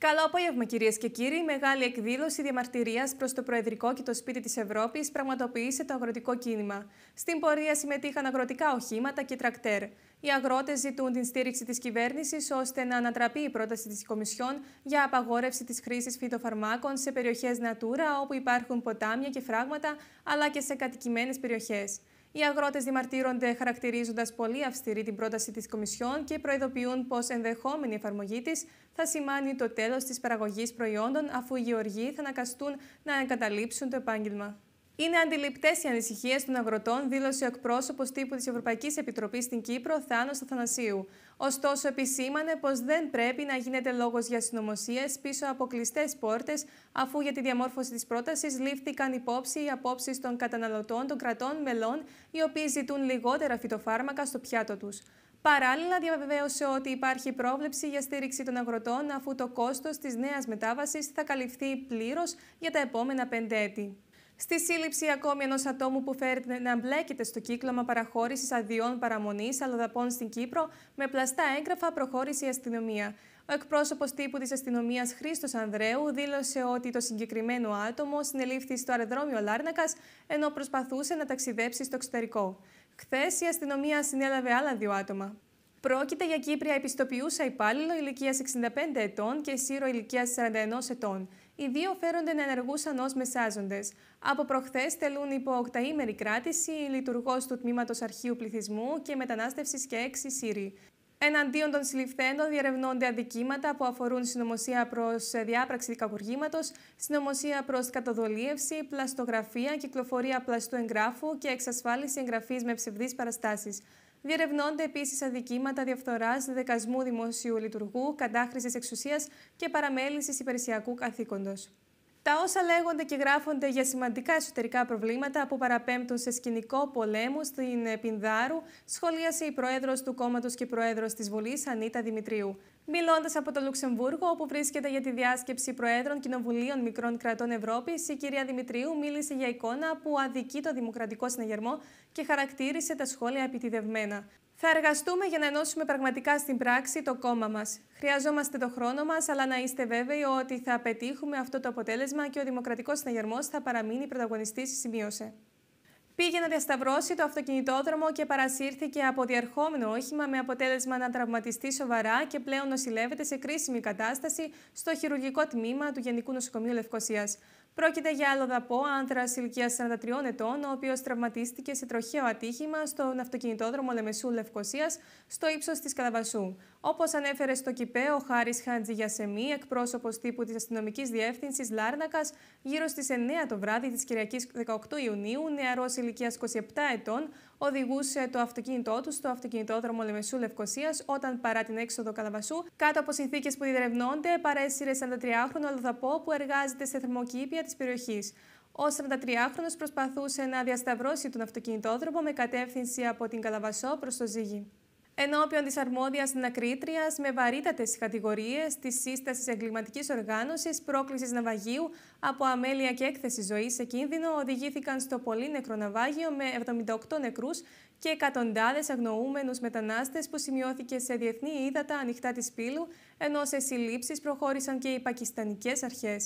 Καλό απόγευμα, κυρίες και κύριοι. Μεγάλη εκδήλωση διαμαρτυρίας προς το Προεδρικό και το Σπίτι της Ευρώπης πραγματοποιήσε το αγροτικό κίνημα. Στην πορεία συμμετείχαν αγροτικά οχήματα και τρακτέρ. Οι αγρότες ζητούν την στήριξη της κυβέρνησης ώστε να ανατραπεί η πρόταση της Κομισιόν για απαγόρευση της χρήσης φυτοφαρμάκων σε περιοχές Natura όπου υπάρχουν ποτάμια και φράγματα, αλλά και σε κατοικημένες περιοχές. Οι αγρότες διαμαρτύρονται χαρακτηρίζοντας πολύ αυστηρή την πρόταση της Κομισιόν και προειδοποιούν πως ενδεχόμενη εφαρμογή της θα σημάνει το τέλος της παραγωγής προϊόντων, αφού οι γεωργοί θα ανακαστούν να εγκαταλείψουν το επάγγελμα. Είναι αντιληπτές οι ανησυχίες των αγροτών, δήλωσε ο εκπρόσωπος τύπου της Ευρωπαϊκής Επιτροπής στην Κύπρο, Θάνος Αθανασίου. Ωστόσο, επισήμανε πως δεν πρέπει να γίνεται λόγος για συνωμοσίες πίσω από κλειστές πόρτες, αφού για τη διαμόρφωση της πρότασης λήφθηκαν υπόψη οι απόψεις των καταναλωτών των κρατών μελών, οι οποίοι ζητούν λιγότερα φυτοφάρμακα στο πιάτο τους. Παράλληλα, διαβεβαίωσε ότι υπάρχει πρόβλεψη για στήριξη των αγροτών, αφού το κόστος της νέας μετάβασης θα καλυφθεί πλήρως για τα επόμενα πέντε έτη. Στη σύλληψη ακόμη ενός ατόμου που φέρεται να μπλέκεται στο κύκλωμα παραχώρησης αδειών παραμονής αλλοδαπών στην Κύπρο, με πλαστά έγγραφα προχώρησε η αστυνομία. Ο εκπρόσωπος τύπου της αστυνομίας Χρήστος Ανδρέου δήλωσε ότι το συγκεκριμένο άτομο συνελήφθη στο αεροδρόμιο Λάρνακας ενώ προσπαθούσε να ταξιδέψει στο εξωτερικό. Χθες η αστυνομία συνέλαβε άλλα δύο άτομα. Πρόκειται για Κύπρια επιστοποιούσα υπάλληλο ηλικίας 65 ετών και σύρο ηλικίας 41 ετών οι δύο φέρονται να ενεργούσαν ως μεσάζοντες. Από προχθές τελούν υπό οκταήμερη κράτηση λειτουργός του τμήματος Αρχείου Πληθυσμού και Μετανάστευσης και έξι Σύριοι. Εναντίον των συλληφθέντων διερευνώνται αδικήματα που αφορούν συνωμοσία προς διάπραξη κακουργήματο, συνωμοσία προς κατοδολίευση, πλαστογραφία, κυκλοφορία πλαστού εγγράφου και εξασφάλιση εγγραφής με ψευδείς παραστάσεις. Διερευνώνται επίσης αδικήματα διαφθοράς, δεκασμού δημοσίου λειτουργού, κατάχρησης εξουσίας και παραμέλησης υπηρεσιακού καθήκοντος. Τα όσα λέγονται και γράφονται για σημαντικά εσωτερικά προβλήματα που παραπέμπτουν σε σκηνικό πολέμου στην Πινδάρου, σχολίασε η πρόεδρος του κόμματος και πρόεδρος της Βουλής, Ανίτα Δημητρίου. Μιλώντας από το Λουξεμβούργο, όπου βρίσκεται για τη διάσκεψη Προέδρων Κοινοβουλίων Μικρών Κρατών Ευρώπης, η κυρία Δημητρίου μίλησε για εικόνα που αδικεί το δημοκρατικό συναγερμό και χαρακτήρισε τα σχόλια επιτιδευμένα. Θα εργαστούμε για να ενώσουμε πραγματικά στην πράξη το κόμμα μας. Χρειαζόμαστε το χρόνο μας, αλλά να είστε βέβαιοι ότι θα πετύχουμε αυτό το αποτέλεσμα και ο δημοκρατικός συναγερμός θα παραμείνει πρωταγωνιστής, σημείωσε πήγε να διασταυρώσει το αυτοκινητόδρομο και παρασύρθηκε από διαρχόμενο όχημα με αποτέλεσμα να τραυματιστεί σοβαρά και πλέον νοσηλεύεται σε κρίσιμη κατάσταση στο χειρουργικό τμήμα του Γενικού Νοσοκομείου Λευκοσίας. Πρόκειται για άλλο δαπό, άντρα ηλικία 43 ετών, ο οποίος τραυματίστηκε σε τροχαίο ατύχημα στον αυτοκινητόδρομο Λεμεσού Λευκοσίας, στο ύψος της Καλαβασού. Όπως ανέφερε στο ΚΙΠΕ, ο Χάρης Χάντζηγιασεμή, εκπρόσωπος τύπου της αστυνομικής διεύθυνσης Λάρνακας, γύρω στις 9 το βράδυ της Κυριακής 18 Ιουνίου, νεαρός ηλικία 27 ετών, οδηγούσε το αυτοκίνητό τους στο αυτοκινητόδρομο Λεμεσού Λευκοσίας όταν παρά την έξοδο Καλαβασού, κάτω από συνθήκες που διδρευνώνται, παρέσυρε 43χρονο αλλοδαπό που εργάζεται σε θερμοκήπια της περιοχής. Ο 43χρονο προσπαθούσε να διασταυρώσει τον αυτοκινητόδρομο με κατεύθυνση από την Καλαβασό προς το Ζήγη ενώπιον της αρμόδιας ανακρίτρια με βαρύτατες κατηγορίες της σύστασης εγκληματικής οργάνωσης, πρόκλησης ναυαγίου από αμέλεια και έκθεση ζωής σε κίνδυνο, οδηγήθηκαν στο πολύ νεκρό ναυάγιο με 78 νεκρούς και εκατοντάδες αγνοούμενους μετανάστες που σημειώθηκε σε διεθνή ύδατα ανοιχτά της πύλου, ενώ σε συλλήψεις προχώρησαν και οι πακιστανικές αρχές.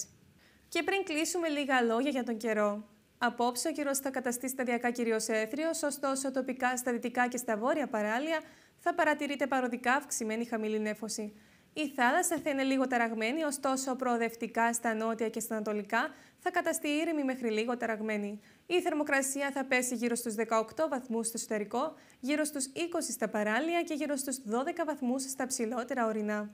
Και πριν κλείσουμε λίγα λόγια για τον καιρό. Απόψε ο καιρός θα καταστεί σταδιακά κυρίως έθριο, ωστόσο τοπικά στα δυτικά και στα βόρεια παράλια θα παρατηρείται παροδικά αυξημένη χαμηλή νέφωση. Η θάλασσα θα είναι λίγο ταραγμένη, ωστόσο προοδευτικά στα νότια και στα ανατολικά θα καταστεί ήρεμη μέχρι λίγο ταραγμένη. Η θερμοκρασία θα πέσει γύρω στους 18 βαθμούς στο εσωτερικό, γύρω στους 20 στα παράλια και γύρω στους 12 βαθμούς στα ψηλότερα ορεινά.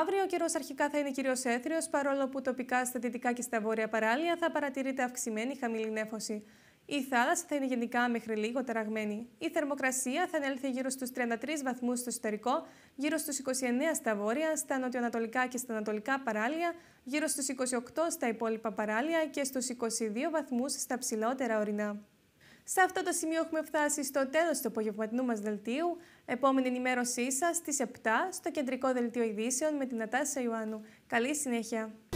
Αύριο ο καιρός αρχικά θα είναι κυρίως έθριος, παρόλο που τοπικά στα δυτικά και στα βόρεια παράλια θα παρατηρείται αυξημένη χαμηλή νέφωση. Η θάλασσα θα είναι γενικά μέχρι λίγο τεραγμένη. Η θερμοκρασία θα ανέλθει γύρω στους 33 βαθμούς στο εσωτερικό, γύρω στους 29 στα βόρεια, στα νοτιοανατολικά και στα ανατολικά παράλια, γύρω στους 28 στα υπόλοιπα παράλια και στους 22 βαθμούς στα ψηλότερα ορεινά. Σε αυτό το σημείο έχουμε φτάσει στο τέλος του απογευματινού μας δελτίου. Επόμενη ενημέρωσή σας στις 7 στο Κεντρικό Δελτίο Ειδήσεων με την Ατάσα Ιωάννου. Καλή συνέχεια!